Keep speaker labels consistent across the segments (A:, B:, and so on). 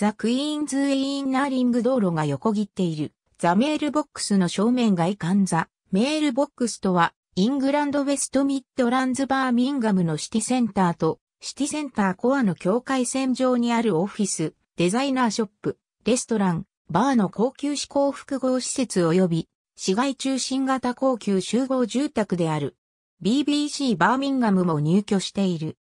A: ザ・クイーンズ・インナーリング道路が横切っている。ザ・メールボックスの正面外観ザ・メールボックスとは、イングランド・ウェスト・ミッドランズ・バーミンガムのシティセンターと、シティセンターコアの境界線上にあるオフィス、デザイナーショップ、レストラン、バーの高級志向複合施設及び、市街中心型高級集合住宅である。BBC バーミンガムも入居している。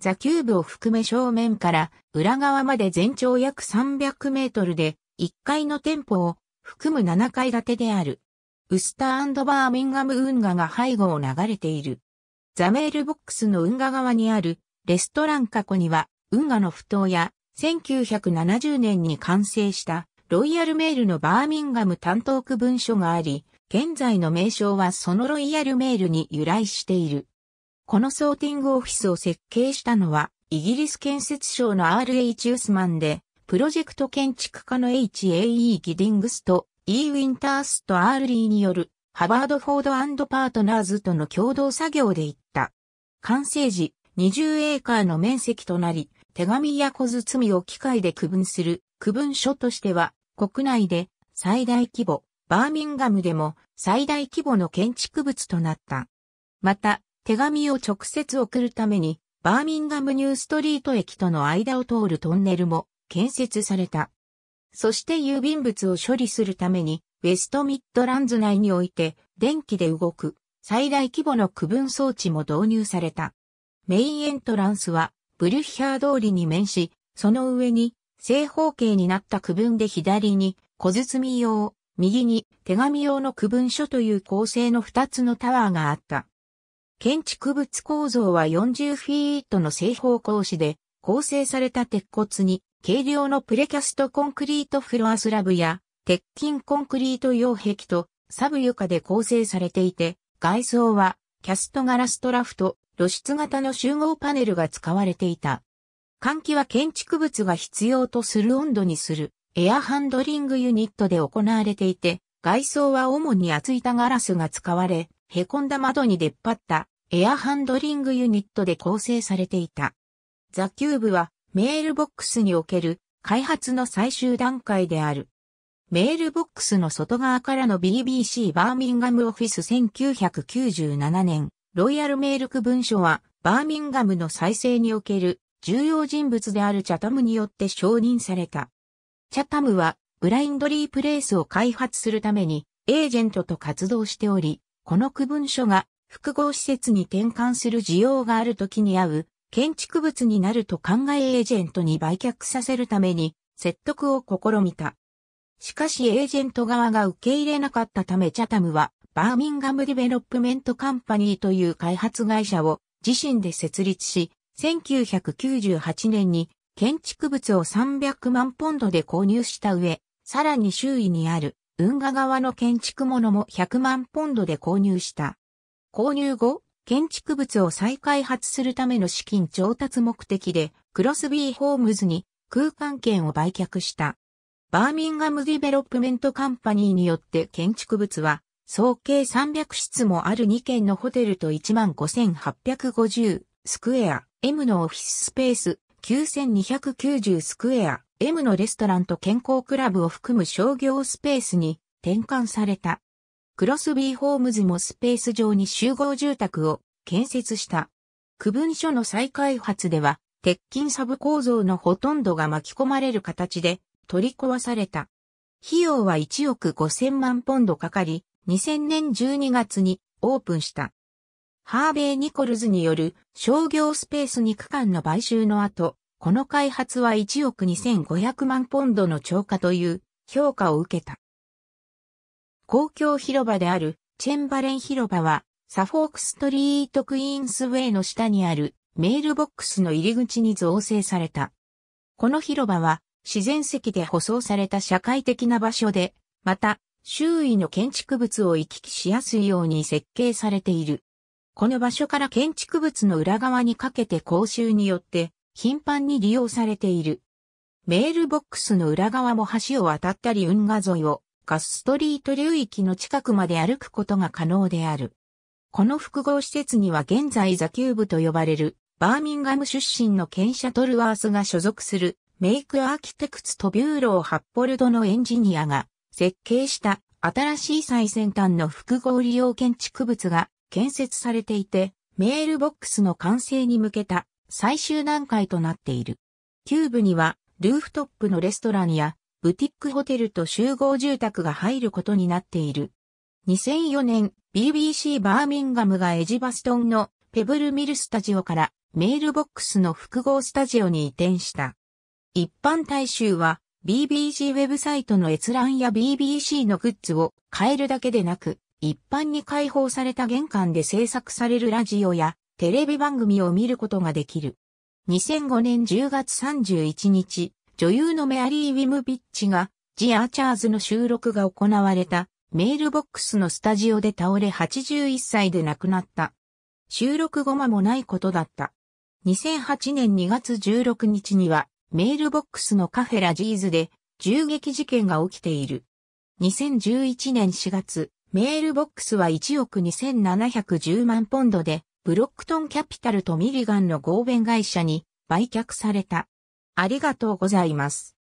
A: ザ・キューブを含め正面から裏側まで全長約300メートルで、1階の店舗を含む7階建てである。ウスターバーミンガム運河が背後を流れている。ザメールボックスの運河側にあるレストラン過去には運河の不当や1970年に完成したロイヤルメールのバーミンガム担当区文書があり、現在の名称はそのロイヤルメールに由来している。このソーティングオフィスを設計したのは、イギリス建設省の RH ウスマンで、プロジェクト建築家の HAE ギディングスと E ウィンタースと R リーによるハバードフォードパートナーズとの共同作業で行った。完成時、20エーカーの面積となり、手紙や小包を機械で区分する区分書としては、国内で最大規模、バーミンガムでも最大規模の建築物となった。また、手紙を直接送るために、バーミンガムニューストリート駅との間を通るトンネルも建設された。そして郵便物を処理するために、ウェストミッドランズ内において、電気で動く最大規模の区分装置も導入された。メインエントランスは、ブリュッヒャー通りに面し、その上に、正方形になった区分で左に、小包用、右に手紙用の区分書という構成の2つのタワーがあった。建築物構造は40フィートの正方格子で構成された鉄骨に軽量のプレキャストコンクリートフロアスラブや鉄筋コンクリート擁壁とサブ床で構成されていて外装はキャストガラストラフト露出型の集合パネルが使われていた。換気は建築物が必要とする温度にするエアハンドリングユニットで行われていて、外装は主に厚板ガラスが使われ、へこんだ窓に出っ張ったエアハンドリングユニットで構成されていた。ザ・キューブはメールボックスにおける開発の最終段階である。メールボックスの外側からの BBC バーミンガムオフィス1997年、ロイヤルメール区文書はバーミンガムの再生における重要人物であるチャタムによって承認された。チャタムはブラインドリープレイスを開発するためにエージェントと活動しており、この区分書が複合施設に転換する需要がある時に合う建築物になると考えエージェントに売却させるために説得を試みた。しかしエージェント側が受け入れなかったためチャタムはバーミンガムディベロップメントカンパニーという開発会社を自身で設立し、1998年に建築物を300万ポンドで購入した上、さらに周囲にある運河側の建築物も100万ポンドで購入した。購入後、建築物を再開発するための資金調達目的で、クロスビー・ホームズに空間権を売却した。バーミンガムディベロップメントカンパニーによって建築物は、総計300室もある2軒のホテルと15,850スクエア M のオフィススペース9290スクエア M のレストランと健康クラブを含む商業スペースに転換された。クロスビーホームズもスペース上に集合住宅を建設した。区分所の再開発では、鉄筋サブ構造のほとんどが巻き込まれる形で取り壊された。費用は1億5000万ポンドかかり、2000年12月にオープンした。ハーベイ・ニコルズによる商業スペース2区間の買収の後、この開発は1億2500万ポンドの超過という評価を受けた。公共広場であるチェンバレン広場はサフォークストリートクイーンスウェイの下にあるメールボックスの入り口に造成された。この広場は自然石で舗装された社会的な場所で、また周囲の建築物を行き来しやすいように設計されている。この場所から建築物の裏側にかけて講習によって頻繁に利用されている。メールボックスの裏側も橋を渡ったり運河沿いをガスストリート流域の近くまで歩くことが可能である。この複合施設には現在ザキューブと呼ばれるバーミンガム出身のケンシャトルワースが所属するメイクアーキテクツとビューロー・ハッポルドのエンジニアが設計した新しい最先端の複合利用建築物が建設されていて、メールボックスの完成に向けた最終段階となっている。キューブにはルーフトップのレストランやブティックホテルと集合住宅が入ることになっている。2004年 BBC バーミンガムがエジバストンのペブルミルスタジオからメールボックスの複合スタジオに移転した。一般大衆は BBC ウェブサイトの閲覧や BBC のグッズを買えるだけでなく、一般に開放された玄関で制作されるラジオやテレビ番組を見ることができる。2005年10月31日、女優のメアリー・ウィムビッチが、ジ・アーチャーズの収録が行われた、メールボックスのスタジオで倒れ81歳で亡くなった。収録後間もないことだった。2008年2月16日には、メールボックスのカフェラジーズで銃撃事件が起きている。2011年4月、メールボックスは1億2710万ポンドで、ブロックトンキャピタルとミリガンの合弁会社に売却された。ありがとうございます。